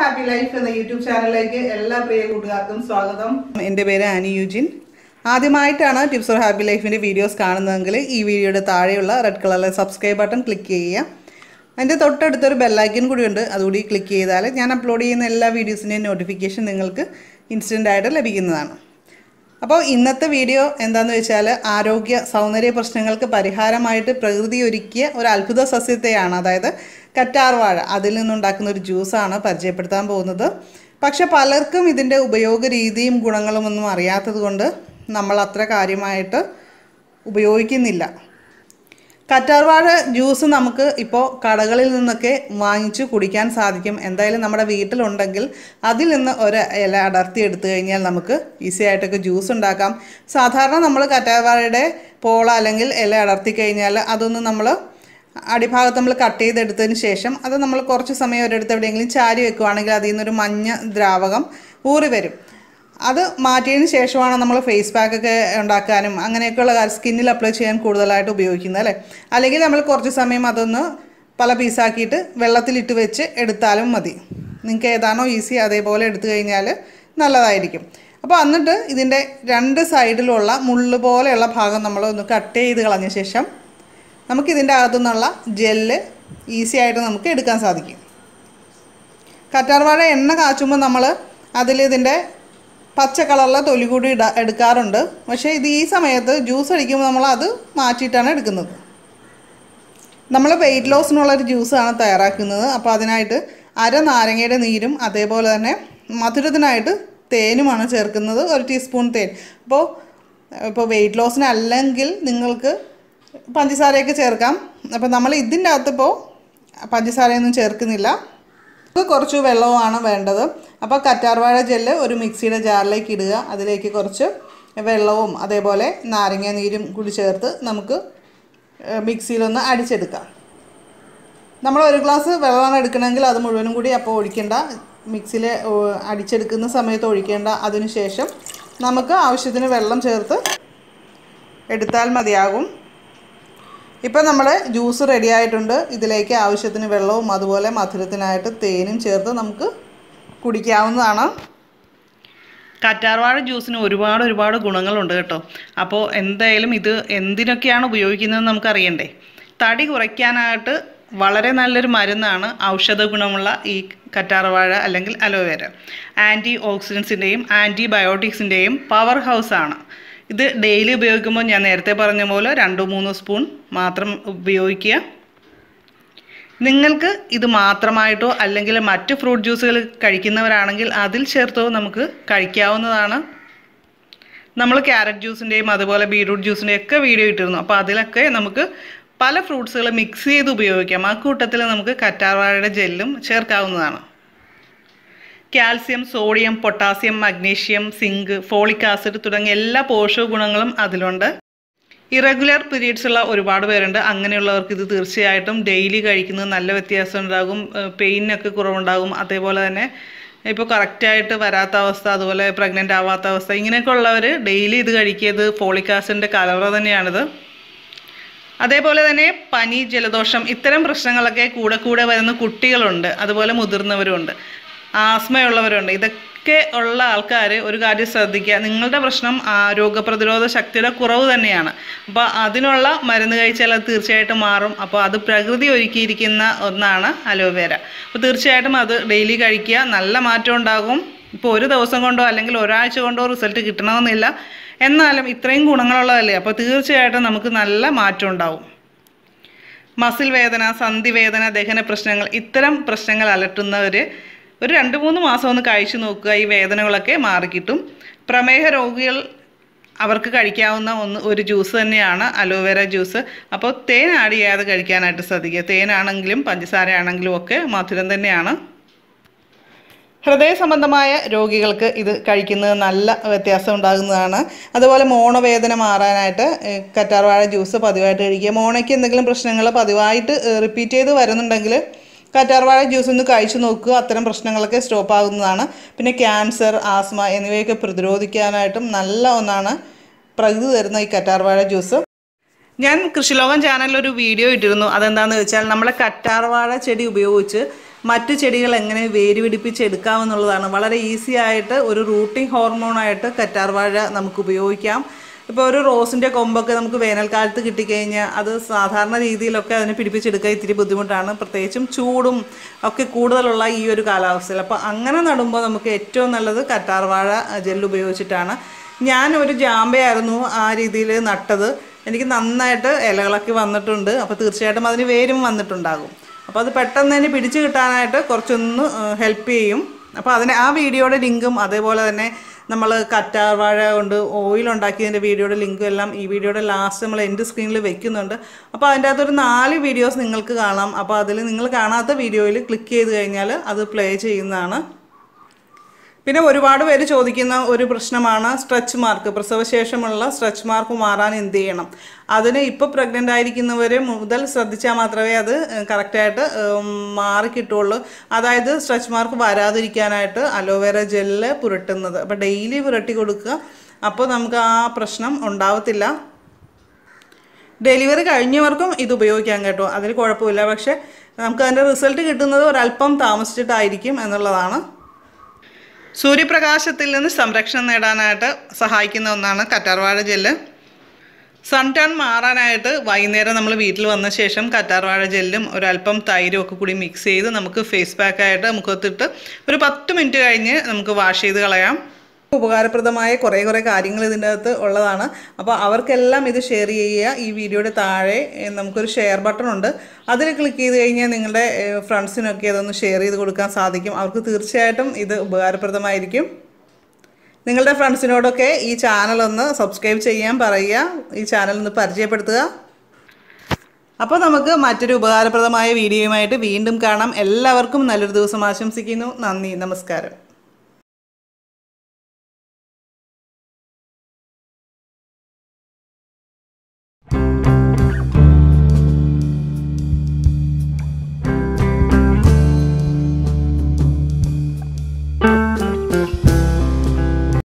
happy life എന്ന YouTube ചാനലിലേക്ക് എല്ലാ പ്രിയ കൂട്ടുകാർക്കും സ്വാഗതം എൻ്റെ പേര് ആനി യൂജിൻ ആദ്യമായിട്ടാണ് ടിപ്സ് ഓർ ഹാപ്പി ലൈഫിൻ്റെ വീഡിയോസ് കാണുന്നതെങ്കിൽ ഈ വീഡിയോയുടെ താഴെയുള്ള റെഡ് കളറിലെ സബ്സ്ക്രൈബ് ബട്ടൺ ക്ലിക്ക് ചെയ്യുക അതിൻ്റെ തൊട്ടടുത്തൊരു ബെല്ലൈക്കൻ കൂടിയുണ്ട് അതുകൂടി ക്ലിക്ക് ചെയ്താൽ ഞാൻ അപ്ലോഡ് ചെയ്യുന്ന എല്ലാ വീഡിയോസിൻ്റെയും നോട്ടിഫിക്കേഷൻ നിങ്ങൾക്ക് ഇൻസ്റ്റൻ്റായിട്ട് ലഭിക്കുന്നതാണ് അപ്പോൾ ഇന്നത്തെ വീഡിയോ എന്താണെന്ന് വെച്ചാൽ ആരോഗ്യ സൗന്ദര്യ പ്രശ്നങ്ങൾക്ക് പരിഹാരമായിട്ട് പ്രകൃതി ഒരുക്കിയ ഒരു അത്ഭുത സസ്യത്തെയാണ് അതായത് കറ്റാർവാഴ അതിൽ നിന്നുണ്ടാക്കുന്ന ഒരു ജ്യൂസാണ് പരിചയപ്പെടുത്താൻ പോകുന്നത് പക്ഷെ പലർക്കും ഇതിൻ്റെ ഉപയോഗ രീതിയും ഗുണങ്ങളും ഒന്നും അറിയാത്തത് കൊണ്ട് നമ്മൾ അത്ര കാര്യമായിട്ട് ഉപയോഗിക്കുന്നില്ല കറ്റാർവാഴ ജ്യൂസ് നമുക്ക് ഇപ്പോൾ കടകളിൽ നിന്നൊക്കെ വാങ്ങിച്ച് കുടിക്കാൻ സാധിക്കും എന്തായാലും നമ്മുടെ വീട്ടിലുണ്ടെങ്കിൽ അതിൽ നിന്ന് ഒരു ഇല അടർത്തി എടുത്തു കഴിഞ്ഞാൽ നമുക്ക് ഈസി ആയിട്ടൊക്കെ ജ്യൂസ് ഉണ്ടാക്കാം സാധാരണ നമ്മൾ കറ്റാർവാഴയുടെ പോള അല്ലെങ്കിൽ ഇല അടർത്തി കഴിഞ്ഞാൽ അതൊന്ന് നമ്മൾ അടിഭാഗത്ത് നമ്മൾ കട്ട് ചെയ്തെടുത്തതിന് ശേഷം അത് നമ്മൾ കുറച്ച് സമയം ഒരിടത്ത് എവിടെയെങ്കിലും ചാരി വെക്കുവാണെങ്കിൽ അതിൽ നിന്നൊരു മഞ്ഞ ദ്രാവകം ഊറി വരും അത് മാറ്റിയതിന് ശേഷമാണ് നമ്മൾ ഫേസ് പാക്കൊക്കെ ഉണ്ടാക്കാനും അങ്ങനെയൊക്കെയുള്ള സ്കിന്നിൽ അപ്ലൈ ചെയ്യാൻ കൂടുതലായിട്ട് ഉപയോഗിക്കുന്നത് അല്ലേ അല്ലെങ്കിൽ നമ്മൾ കുറച്ച് സമയം അതൊന്ന് പല പീസാക്കിയിട്ട് വെള്ളത്തിലിട്ട് വെച്ച് എടുത്താലും മതി നിങ്ങൾക്ക് ഏതാണോ ഈസി അതേപോലെ എടുത്തു കഴിഞ്ഞാൽ നല്ലതായിരിക്കും അപ്പോൾ എന്നിട്ട് ഇതിൻ്റെ രണ്ട് സൈഡിലുള്ള മുള്ളു പോലെയുള്ള ഭാഗം നമ്മൾ ഒന്ന് കട്ട് ചെയ്ത് കളഞ്ഞ ശേഷം നമുക്കിതിൻ്റെ അകത്തുനിന്നുള്ള ജെല്ല് ഈസി ആയിട്ട് നമുക്ക് എടുക്കാൻ സാധിക്കും കറ്റാർവാഴ എണ്ണ കാച്ചുമ്പോൾ നമ്മൾ അതിൽ ഇതിൻ്റെ പച്ച കളറിലെ തൊലി കൂടി ഇട എടുക്കാറുണ്ട് പക്ഷേ ഇത് ഈ സമയത്ത് ജ്യൂസ് അടിക്കുമ്പോൾ നമ്മൾ അത് മാറ്റിയിട്ടാണ് എടുക്കുന്നത് നമ്മൾ വെയിറ്റ് ലോസിനുള്ളൊരു ജ്യൂസാണ് തയ്യാറാക്കുന്നത് അപ്പോൾ അതിനായിട്ട് അര നാരങ്ങയുടെ നീരും അതേപോലെ തന്നെ മധുരത്തിനായിട്ട് തേനുമാണ് ചേർക്കുന്നത് ഒരു ടീസ്പൂൺ തേൻ അപ്പോൾ ഇപ്പോൾ വെയിറ്റ് ലോസിനല്ലെങ്കിൽ നിങ്ങൾക്ക് പഞ്ചസാരയൊക്കെ ചേർക്കാം അപ്പോൾ നമ്മൾ ഇതിൻ്റെ അകത്തിപ്പോൾ പഞ്ചസാരയൊന്നും ചേർക്കുന്നില്ല കുറച്ച് വെള്ളവുമാണ് വേണ്ടത് അപ്പോൾ കറ്റാർവാഴ ജെല്ല് ഒരു മിക്സിയുടെ ജാറിലേക്ക് ഇടുക അതിലേക്ക് കുറച്ച് വെള്ളവും അതേപോലെ നാരങ്ങ നീരും കൂടി ചേർത്ത് നമുക്ക് മിക്സിയിലൊന്ന് അടിച്ചെടുക്കാം നമ്മൾ ഒരു ഗ്ലാസ് വെള്ളമാണ് എടുക്കണമെങ്കിൽ അത് മുഴുവനും കൂടി അപ്പോൾ ഒഴിക്കേണ്ട മിക്സിയിൽ അടിച്ചെടുക്കുന്ന സമയത്ത് ഒഴിക്കേണ്ട അതിനുശേഷം നമുക്ക് ആവശ്യത്തിന് വെള്ളം ചേർത്ത് എടുത്താൽ മതിയാകും ഇപ്പം നമ്മൾ ജ്യൂസ് റെഡി ആയിട്ടുണ്ട് ഇതിലേക്ക് ആവശ്യത്തിന് വെള്ളവും അതുപോലെ മധുരത്തിനായിട്ട് തേനും ചേർത്ത് നമുക്ക് കുടിക്കാവുന്നതാണ് കറ്റാർവാഴ ജ്യൂസിന് ഒരുപാട് ഒരുപാട് ഗുണങ്ങളുണ്ട് കേട്ടോ അപ്പോൾ എന്തായാലും ഇത് എന്തിനൊക്കെയാണ് ഉപയോഗിക്കുന്നതെന്ന് നമുക്കറിയണ്ടേ തടി കുറയ്ക്കാനായിട്ട് വളരെ നല്ലൊരു മരുന്നാണ് ഔഷധ ഗുണമുള്ള ഈ കറ്റാർവാഴ അല്ലെങ്കിൽ അലോവേര ആൻറ്റി ഓക്സിഡൻസിൻ്റെയും ആൻറ്റിബയോട്ടിക്സിൻ്റെയും ബയോട്ടിക്സിൻ്റെയും പവർ ഹൗസാണ് ഇത് ഡെയിലി ഉപയോഗിക്കുമ്പോൾ ഞാൻ നേരത്തെ പറഞ്ഞ പോലെ രണ്ട് മൂന്ന് സ്പൂൺ മാത്രം ഉപയോഗിക്കുക നിങ്ങൾക്ക് ഇത് മാത്രമായിട്ടോ അല്ലെങ്കിൽ മറ്റ് ഫ്രൂട്ട് ജ്യൂസുകൾ കഴിക്കുന്നവരാണെങ്കിൽ അതിൽ ചേർത്തോ നമുക്ക് കഴിക്കാവുന്നതാണ് നമ്മൾ ക്യാരറ്റ് ജ്യൂസിൻ്റെയും അതുപോലെ ബീട്രൂട്ട് ജ്യൂസിൻ്റെയും ഒക്കെ വീഡിയോ ഇട്ടിരുന്നു അപ്പോൾ അതിലൊക്കെ നമുക്ക് പല ഫ്രൂട്ട്സുകൾ മിക്സ് ചെയ്ത് ഉപയോഗിക്കാം ആ കൂട്ടത്തിൽ നമുക്ക് കറ്റാർവാഴയുടെ ജെല്ലും ചേർക്കാവുന്നതാണ് calcium sodium potassium magnesium zinc folic acid തുടങ്ങിയ എല്ലാ പോഷക ഗുണങ്ങളും അതിലുണ്ട് ഇറഗുലർ പീരീഡ്സ് ഉള്ള ഒരുപാട് പേരുണ്ട് അങ്ങനെയുള്ളവർക്ക് ഇത് തീർച്ചയായിട്ടും ഡെയിലി കഴിക്കുന്നത് നല്ല വ്യത്യാസം ഉണ്ടാകും പെയിനൊക്കെ കുറവുണ്ടാകും അതേപോലെ തന്നെ ഇപ്പോൾ കറക്റ്റായിട്ട് വരാത്ത അവസ്ഥ അതുപോലെ പ്രഗ്നൻ്റ് ആവാത്ത അവസ്ഥ ഇങ്ങനെയൊക്കെ ഉള്ളവർ ഡെയിലി ഇത് കഴിക്കിയത് ഫോളിക് ആസിഡിൻ്റെ കലവറ തന്നെയാണിത് അതേപോലെ തന്നെ പനി ജലദോഷം ഇത്തരം പ്രശ്നങ്ങളൊക്കെ കൂടെ കൂടെ വരുന്ന കുട്ടികളുണ്ട് അതുപോലെ മുതിർന്നവരുമുണ്ട് ആസ്മയുള്ളവരുണ്ട് ഇതൊക്കെ ഉള്ള ആൾക്കാർ ഒരു കാര്യം ശ്രദ്ധിക്കുക നിങ്ങളുടെ പ്രശ്നം രോഗപ്രതിരോധ ശക്തിയുടെ കുറവ് തന്നെയാണ് അപ്പോൾ അതിനുള്ള മരുന്ന് കഴിച്ചാൽ അത് തീർച്ചയായിട്ടും മാറും അപ്പോൾ അത് പ്രകൃതി ഒരുക്കിയിരിക്കുന്ന ഒന്നാണ് അലോവേര അപ്പോൾ തീർച്ചയായിട്ടും അത് ഡെയിലി കഴിക്കുക നല്ല മാറ്റം ഉണ്ടാകും ഇപ്പോൾ ഒരു ദിവസം കൊണ്ടോ അല്ലെങ്കിൽ ഒരാഴ്ച കൊണ്ടോ റിസൾട്ട് കിട്ടണമെന്നില്ല എന്നാലും ഇത്രയും ഗുണങ്ങളുള്ളതല്ലേ അപ്പോൾ തീർച്ചയായിട്ടും നമുക്ക് നല്ല മാറ്റം ഉണ്ടാവും മസിൽ വേദന സന്ധി വേദന ദഹന പ്രശ്നങ്ങൾ ഇത്തരം പ്രശ്നങ്ങൾ അലട്ടുന്നവർ ഒരു രണ്ട് മൂന്ന് മാസം ഒന്ന് കഴിച്ചു നോക്കുക ഈ വേദനകളൊക്കെ മാറിക്കിട്ടും പ്രമേഹ രോഗികൾ അവർക്ക് കഴിക്കാവുന്ന ഒന്ന് ഒരു ജ്യൂസ് തന്നെയാണ് അലോവേര ജ്യൂസ് അപ്പോൾ തേൻ ആഡ് ചെയ്യാതെ കഴിക്കാനായിട്ട് ശ്രദ്ധിക്കുക തേനാണെങ്കിലും പഞ്ചസാരയാണെങ്കിലും ഒക്കെ മധുരം തന്നെയാണ് ഹൃദയ സംബന്ധമായ രോഗികൾക്ക് ഇത് കഴിക്കുന്നത് നല്ല വ്യത്യാസം ഉണ്ടാകുന്നതാണ് അതുപോലെ മോണവേദന മാറാനായിട്ട് കറ്റാർവാഴ ജ്യൂസ് പതിവായിട്ട് കഴിക്കുക മോണയ്ക്ക് എന്തെങ്കിലും പ്രശ്നങ്ങൾ പതിവായിട്ട് റിപ്പീറ്റ് ചെയ്ത് വരുന്നുണ്ടെങ്കിൽ കറ്റാർവാഴ ജ്യൂസ് ഒന്ന് കഴിച്ചു നോക്കുക അത്തരം പ്രശ്നങ്ങളൊക്കെ സ്റ്റോപ്പ് ആകുന്നതാണ് പിന്നെ ക്യാൻസർ ആസ്മ എന്നിവയൊക്കെ പ്രതിരോധിക്കാനായിട്ടും നല്ല ഒന്നാണ് പ്രകൃതി തരുന്ന ഈ കറ്റാർവാഴ ജ്യൂസ് ഞാൻ കൃഷിലോകം ചാനലിൽ ഒരു വീഡിയോ ഇട്ടിരുന്നു അതെന്താണെന്ന് വെച്ചാൽ നമ്മളെ കറ്റാർവാഴ ചെടി ഉപയോഗിച്ച് മറ്റു ചെടികൾ എങ്ങനെ വേരുപിടിപ്പിച്ചെടുക്കാമെന്നുള്ളതാണ് വളരെ ഈസി ആയിട്ട് ഒരു റൂട്ടിംഗ് ഹോർമോണായിട്ട് കറ്റാർവാഴ നമുക്ക് ഉപയോഗിക്കാം ഇപ്പോൾ ഒരു റോസിൻ്റെ കൊമ്പൊക്കെ നമുക്ക് വേനൽക്കാലത്ത് കിട്ടിക്കഴിഞ്ഞാൽ അത് സാധാരണ രീതിയിലൊക്കെ അതിനെ പിടിപ്പിച്ചെടുക്കാൻ ഇത്തിരി ബുദ്ധിമുട്ടാണ് പ്രത്യേകിച്ചും ചൂടും ഒക്കെ കൂടുതലുള്ള ഈ ഒരു കാലാവസ്ഥയിൽ അപ്പോൾ അങ്ങനെ നടുമ്പോൾ നമുക്ക് ഏറ്റവും നല്ലത് കറ്റാർവാഴ ജെല്ല് ഉപയോഗിച്ചിട്ടാണ് ഞാൻ ഒരു ജാമ്പയായിരുന്നു ആ രീതിയിൽ നട്ടത് എനിക്ക് നന്നായിട്ട് ഇലകളൊക്കെ വന്നിട്ടുണ്ട് അപ്പോൾ തീർച്ചയായിട്ടും അതിന് വേരും വന്നിട്ടുണ്ടാകും അപ്പോൾ അത് പെട്ടെന്ന് തന്നെ പിടിച്ചു കിട്ടാനായിട്ട് കുറച്ചൊന്ന് ഹെൽപ്പ് ചെയ്യും അപ്പോൾ അതിന് ആ വീഡിയോയുടെ ലിങ്കും അതേപോലെ തന്നെ നമ്മൾ കറ്റാർവാഴ കൊണ്ട് ഓയിൽ ഉണ്ടാക്കിയതിൻ്റെ വീഡിയോയുടെ ലിങ്കും എല്ലാം ഈ വീഡിയോയുടെ ലാസ്റ്റ് നമ്മൾ എൻ്റെ സ്ക്രീനിൽ വെക്കുന്നുണ്ട് അപ്പോൾ അതിൻ്റെ അകത്തൊരു നാല് വീഡിയോസ് നിങ്ങൾക്ക് കാണാം അപ്പോൾ അതിൽ നിങ്ങൾ കാണാത്ത വീഡിയോയിൽ ക്ലിക്ക് ചെയ്ത് കഴിഞ്ഞാൽ അത് പ്ലേ ചെയ്യുന്നതാണ് പിന്നെ ഒരുപാട് പേര് ചോദിക്കുന്ന ഒരു പ്രശ്നമാണ് സ്ട്രെച്ച് മാർക്ക് പ്രസവശേഷമുള്ള സ്ട്രെച്ച് മാർക്ക് മാറാൻ എന്ത് ചെയ്യണം അതിന് ഇപ്പോൾ പ്രഗ്നൻ്റ് ആയിരിക്കുന്നവർ മുതൽ ശ്രദ്ധിച്ചാൽ മാത്രമേ അത് കറക്റ്റായിട്ട് മാറി കിട്ടുള്ളൂ അതായത് സ്ട്രെച്ച് മാർക്ക് വരാതിരിക്കാനായിട്ട് അലോവേറ ജെല്ല് പുരട്ടുന്നത് അപ്പോൾ ഡെയിലി പുരട്ടി കൊടുക്കുക അപ്പോൾ നമുക്ക് ആ പ്രശ്നം ഉണ്ടാവത്തില്ല ഡെലിവറി കഴിഞ്ഞവർക്കും ഇത് ഉപയോഗിക്കാം കേട്ടോ അതിൽ കുഴപ്പമില്ല പക്ഷേ നമുക്ക് അതിൻ്റെ റിസൾട്ട് കിട്ടുന്നത് ഒരല്പം താമസിച്ചിട്ടായിരിക്കും എന്നുള്ളതാണ് സൂര്യപ്രകാശത്തിൽ നിന്ന് സംരക്ഷണം നേടാനായിട്ട് സഹായിക്കുന്ന ഒന്നാണ് കറ്റാർവാഴ ജെല്ല് സൺടാൻ മാറാനായിട്ട് വൈകുന്നേരം നമ്മൾ വീട്ടിൽ വന്ന ശേഷം കറ്റാർവാഴ ജെല്ലും ഒരല്പം തൈരും ഒക്കെ കൂടി മിക്സ് ചെയ്ത് നമുക്ക് ഫേസ് പാക്കായിട്ട് മുഖത്തിട്ട് ഒരു പത്ത് മിനിറ്റ് കഴിഞ്ഞ് നമുക്ക് വാഷ് ചെയ്ത് കളയാം ഉപകാരപ്രദമായ കുറേ കുറേ കാര്യങ്ങൾ ഇതിൻ്റെ അകത്ത് ഉള്ളതാണ് അപ്പോൾ അവർക്കെല്ലാം ഇത് ഷെയർ ചെയ്യുക ഈ വീഡിയോയുടെ താഴെ നമുക്കൊരു ഷെയർ ബട്ടൺ ഉണ്ട് അതിൽ ക്ലിക്ക് ചെയ്ത് കഴിഞ്ഞാൽ നിങ്ങളുടെ ഫ്രണ്ട്സിനൊക്കെ അതൊന്ന് ഷെയർ ചെയ്ത് കൊടുക്കാൻ സാധിക്കും അവർക്ക് തീർച്ചയായിട്ടും ഇത് ഉപകാരപ്രദമായിരിക്കും നിങ്ങളുടെ ഫ്രണ്ട്സിനോടൊക്കെ ഈ ചാനൽ ഒന്ന് സബ്സ്ക്രൈബ് ചെയ്യാൻ പറയുക ഈ ചാനൽ ഒന്ന് പരിചയപ്പെടുത്തുക അപ്പോൾ നമുക്ക് മറ്റൊരു ഉപകാരപ്രദമായ വീഡിയോയുമായിട്ട് വീണ്ടും കാണാം എല്ലാവർക്കും നല്ലൊരു ദിവസം ആശംസിക്കുന്നു നന്ദി നമസ്കാരം